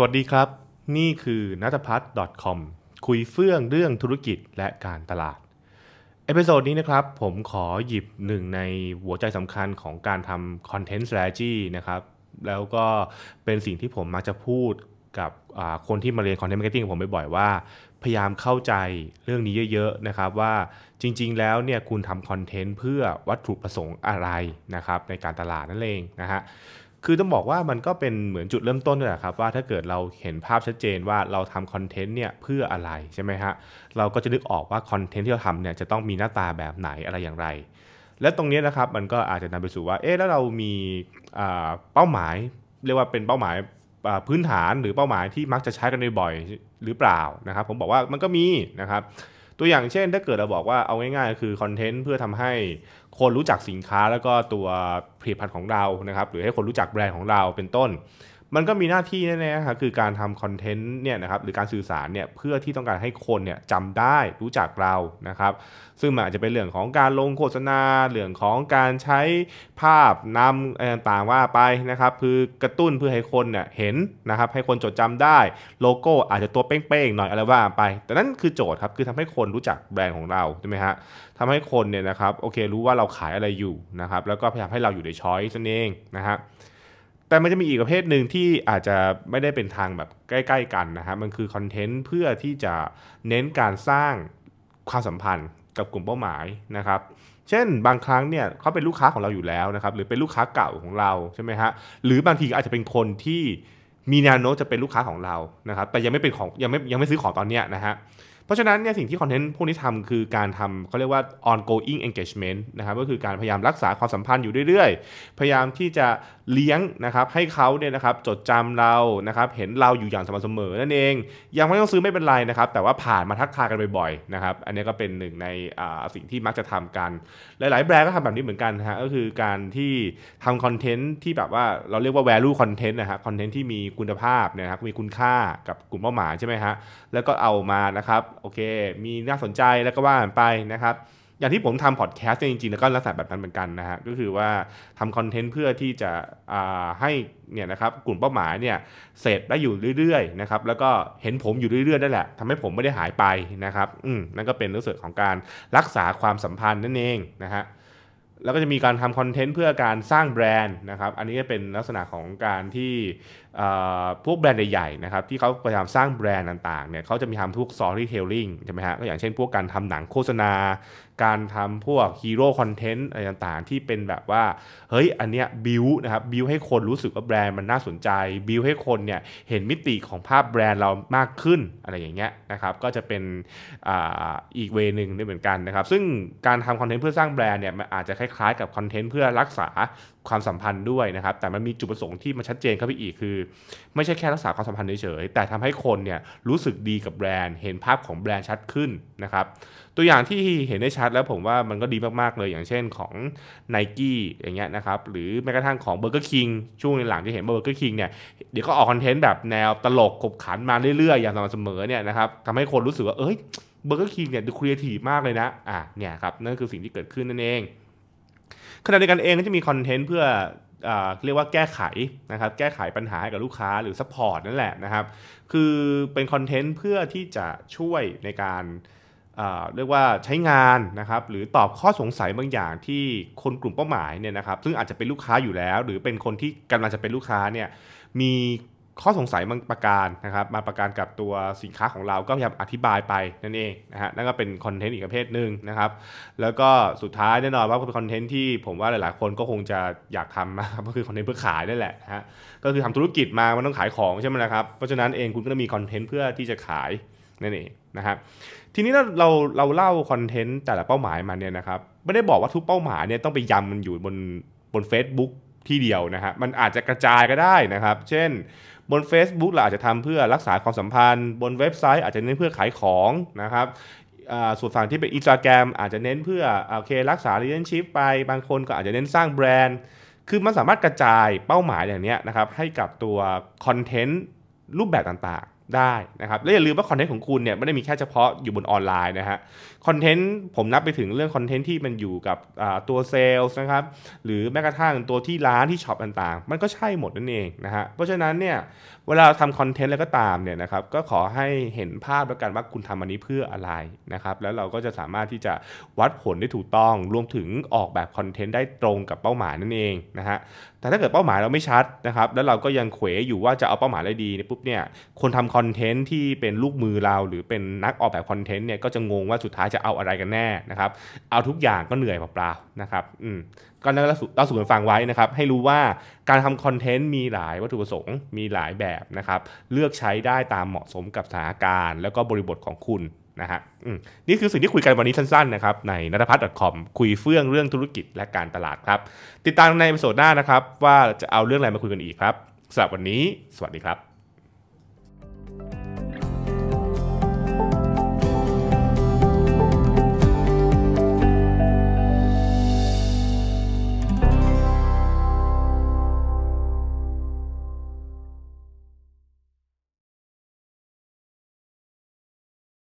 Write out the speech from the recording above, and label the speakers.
Speaker 1: สวัสดีครับนี่คือนัทพัฒน์ .com คุยเฟื่องเรื่องธุรกิจและการตลาด เอพิโซดนี้นะครับผมขอหยิบหนึ่งในหัวใจสำคัญของการทำคอนเทนต์ strategy นะครับแล้วก็เป็นสิ่งที่ผมมักจะพูดกับคนที่มาเรียนคอนเทนต์มาร์เก็ตติ้งผมบ่อยๆว่า พยายามเข้าใจเรื่องนี้เยอะๆนะครับ ว่าจริงๆแล้วเนี่ยคุณทำคอนเทนต์เพื่อวัตถุประสงค์อะไรนะครับในการตลาดนั่นเองนะฮะคือต้องบอกว่ามันก็เป็นเหมือนจุดเริ่มต้นด้วยครับว่าถ้าเกิดเราเห็นภาพชัดเจนว่าเราทำคอนเทนต์เนี่ยเพื่ออะไรใช่ไหมฮะเราก็จะนึกออกว่าคอนเทนต์ที่เราทำเนี่ยจะต้องมีหน้าตาแบบไหนอะไรอย่างไร และตรงนี้นะครับมันก็อาจจะนำไปสู่ว่าเอ๊ะแล้วเรามีเป้าหมายเรียกว่าเป็นเป้าหมายพื้นฐานหรือเป้าหมายที่มักจะใช้กันบ่อยหรือเปล่านะครับ ผมบอกว่ามันก็มีนะครับตัวอย่างเช่นถ้าเกิดเราบอกว่าเอาง่ายๆคือคอนเทนต์เพื่อทำให้คนรู้จักสินค้าแล้วก็ตัวผลิตภัณฑ์ของเรานะครับ หรือให้คนรู้จักแบรนด์ของเราเป็นต้นมันก็มีหน้าที่แน่ๆครับคือการทำคอนเทนต์เนี่ยนะครับหรือการสื่อสารเนี่ยเพื่อที่ต้องการให้คนเนี่ยจำได้รู้จักเรานะครับ ซึ่งมันอาจจะเป็นเรื่องของการลงโฆษณาเรื่องของการใช้ภาพนำต่างว่าไปนะครับ คือกระตุ้นเพื่อให้คนเนี่ยเห็นนะครับให้คนจดจำได้โลโก้อาจจะตัวเป้งๆหน่อยอะไรว่าไป แต่นั่นคือโจทย์ครับคือทำให้คนรู้จักแบรนด์ของเราใช่ไหมฮะทำให้คนเนี่ยนะครับโอเค รู้ว่าเราขายอะไรอยู่นะครับแล้วก็พยายามให้เราอยู่ในช้อยส์นั่นเองนะฮะแต่มันจะมีอีกประเภทหนึ่งที่อาจจะไม่ได้เป็นทางแบบใกล้ ๆกันนะฮะมันคือคอนเทนต์เพื่อที่จะเน้นการสร้างความสัมพันธ์กับกลุ่มเป้าหมายนะครับ เช่นบางครั้งเนี่ยเขาเป็นลูกค้าของเราอยู่แล้วนะครับ หรือเป็นลูกค้าเก่าของเราใช่ไหมฮะ หรือบางทีอาจจะเป็นคนที่มีแนวโน้มจะเป็นลูกค้าของเรานะครับ แต่ยังไม่เป็นของยังไม่ยังไม่ซื้อของตอนเนี้ยนะฮะเพราะฉะนั้นเนี่ยสิ่งที่คอนเทนต์พวกนี้ทำคือการทำเขาเรียกว่า ongoing engagement นะครับก็คือการพยายามรักษาความสัมพันธ์อยู่เรื่อยๆ พยายามที่จะเลี้ยงนะครับให้เขาเนี่ยนะครับจดจำเรานะครับ เห็นเราอยู่อย่างสม่ำเสมอนั่นเอง ยังไม่ต้องซื้อไม่เป็นไรนะครับ แต่ว่าผ่านมาทักทายกันบ่อย ๆนะครับ อันนี้ก็เป็นหนึ่งในสิ่งที่มักจะทำกัน หลายๆแบรนด์ก็ทำแบบนี้เหมือนกันฮะก็คือการที่ทำคอนเทนต์ที่แบบว่าเราเรียกว่า value content นะครับคอนเทนต์ที่มีคุณภาพนะครับมีคุณค่ากับกลุ่มเป้าหมายใช่ไหมฮะแล้วก็เอามานะครับโอเค มีน่าสนใจแล้วก็ว่าไปนะครับ อย่างที่ผมทำพอดแคสต์จริงๆแล้วก็ลักษณะแบบนั้นเหมือนกันนะฮะ ก็คือว่าทำคอนเทนต์เพื่อที่จะให้เนี่ยนะครับกลุ่มเป้าหมายเนี่ยเสพได้อยู่เรื่อยๆนะครับ แล้วก็เห็นผมอยู่เรื่อยๆได้แหละ ทำให้ผมไม่ได้หายไปนะครับ อืมนั่นก็เป็นลรกษณะสของการรักษาความสัมพันธ์นั่นเองนะฮะ แล้วก็จะมีการทำคอนเทนต์เพื่อการสร้างแบรนด์นะครับ อันนี้ก็เป็นลักษณะของการที่พวกแบรนด์ใหญ่ๆนะครับที่เขาพยายามสร้างแบรนด์ต่างๆเนี่ยเขาจะมีทำพวกซอรี่เทลลิงใช่ไหมฮะก็อย่างเช่นพวกการทำหนังโฆษณา การทำพวกฮีโร่คอนเทนต์อะไรต่างๆ ที่เป็นแบบว่าเฮ้ยอันเนี้ยบิวนะครับบิวให้คนรู้สึกว่าแบรนด์มันน่าสนใจบิวให้คนเนี่ยเห็นมิติของภาพแบรนด์เรามากขึ้นอะไรอย่างเงี้ยนะครับก็จะเป็นออีกเวนึงด้่เหมือนกันนะครับซึ่งการทำคอนเทนต์เพื่อสร้างแบรนด์เนี่ยมันอาจจะคล้าย ๆ กับคอนเทนต์เพื่อรักษาความสัมพันธ์ด้วยนะครับ แต่มันมีจุดประสงค์ที่มันชัดเจนเข้าไปอีกคือ ไม่ใช่แค่รักษาความสัมพันธ์เฉยๆ แต่ทำให้คนเนี่ยรู้สึกดีกับแบรนด์เห็นภาพของแบรนด์ชัดขึ้นนะครับตัวอย่างที่เห็นได้ชัดแล้วผมว่ามันก็ดีมากๆเลยอย่างเช่นของ n i กี้อย่างเงี้ยนะครับ หรือแม้กระทั่งของ Burger King ช่วงหลังที่เห็น Burger King เนี่ยเดี๋ยวก็ออกคอนเทนต์แบบแนวตลกขบขันมาเรื่อย ๆ อย่างสม่ำเสมอเนี่ยนะครับทำให้คนรู้สึกว่าเอ้ยเบอร์เกอร์คิงเนี่ยดูครีเอทีฟมากเลยนะอ่ะเนี่ยครับนั่นคือสิ่งที่เกิดขึ้นนั่นเองขณะเดียวกันเองก็จะมีคอนเทนต์เพื่อเรียกว่าแก้ไขนะครับแก้ไขปัญหาให้กับลูกค้าหรือซัพพอร์ตนั่นแหละนะครับคือเป็นคอนเทนต์เพื่อที่จะช่วยในการเรียกว่าใช้งานนะครับหรือตอบข้อสงสัยบางอย่างที่คนกลุ่มเป้าหมายเนี่ยนะครับ ซึ่งอาจจะเป็นลูกค้าอยู่แล้ว หรือเป็นคนที่กำลังจะเป็นลูกค้าเนี่ยมีข้อสงสัยบางประการนะครับมาประการกับตัวสินค้าของเราก็พยายามอธิบายไป นั่นเองนะฮะนั่นก็เป็นคอนเทนต์อีกประเภทหนึ่งนะครับแล้วก็สุดท้ายแน่นอนว่าเป็นคอนเทนต์ที่ผมว่าหลายๆคนก็คงจะอยากทำนะครับก็คือคอนเทนต์เพื่อขายนั่นแหละฮะก็คือทำธุรกิจมามันต้องขายของใช่ไหมนะครับเพราะฉะนั้นเองคุณก็ต้องมีคอนเทนต์เพื่อที่จะขาย นั่นเองนะครับทีนี้เราเราเราเล่าคอนเทนต์แต่ละเป้าหมายมาเนี่ยนะครับไม่ได้บอกว่าทุกเป้าหมายเนี่ยต้องไปยำมันอยู่บนบน Facebook ที่เดียวนะฮะมันอาจจะกระจายก็ได้นะครับ เช่นบน Facebook เราอาจจะทำเพื่อรักษาความสัมพันธ์ บนเว็บไซต์อาจจะเน้นเพื่อขายของนะครับส่วนฝั่งที่เป็นอินสตาแกรมอาจจะเน้นเพื่อโอเครักษาเ e l a t งช n s ไปบางคนก็อาจจะเน้นสร้างแบรนด์ คือมันสามารถกระจายเป้าหมายอย่างนี้นะครับให้กับตัวคอนเทนต์รูปแบบต่างได้นะครับและอย่าลืมว่าคอนเทนต์ของคุณเนี่ยไม่ได้มีแค่เฉพาะอยู่บนออนไลน์นะฮะคอนเทนต์ผมนับไปถึงเรื่องคอนเทนต์ที่มันอยู่กับตัวเซลล์นะครับหรือแม้กระทั่งตัวที่ร้านที่ช็อปต่างๆ มันก็ใช่หมดนั่นเองนะฮะเพราะฉะนั้นเนี่ยเวลาทำคอนเทนต์แล้วก็ตามเนี่ยนะครับก็ขอให้เห็นภาพแล้วกันว่าคุณทำอันนี้เพื่ออะไรนะครับแล้วเราก็จะสามารถที่จะวัดผลได้ถูกต้องรวมถึงออกแบบคอนเทนต์ได้ตรงกับเป้าหมายนั่นเองนะฮะแต่ถ้าเกิดเป้าหมายเราไม่ชัดนะครับ แล้วเราก็ยังเขวอยู่ว่าจะเอาเป้าหมายอะไรดีในปุ๊บเนี่ย คนทำคอนเทนต์ที่เป็นลูกมือเรา หรือเป็นนักออกแบบคอนเทนต์เนี่ยก็จะงงว่าสุดท้ายจะเอาอะไรกันแน่นะครับ เอาทุกอย่างก็เหนื่อยเปล่าๆนะครับ อืมก็นั่นเราสู่กฟังไว้นะครับ ให้รู้ว่าการทำคอนเทนต์มีหลายวัตถุประสงค์ มีหลายแบบนะครับ เลือกใช้ได้ตามเหมาะสมกับสถานการณ์ แล้วก็บริบทของคุณนะฮะนี่คือสิ่งที่คุยกันวันนี้สั้นๆนะครับในนัทพัฒน์ .com คุยเฟื่องเรื่องธุรกิจและการตลาดครับติดตามในโซดหน้านะครับว่าจะเอาเรื่องอะไรมาคุยกันอีกครับสำหรับวันนี้สวัสดีครับ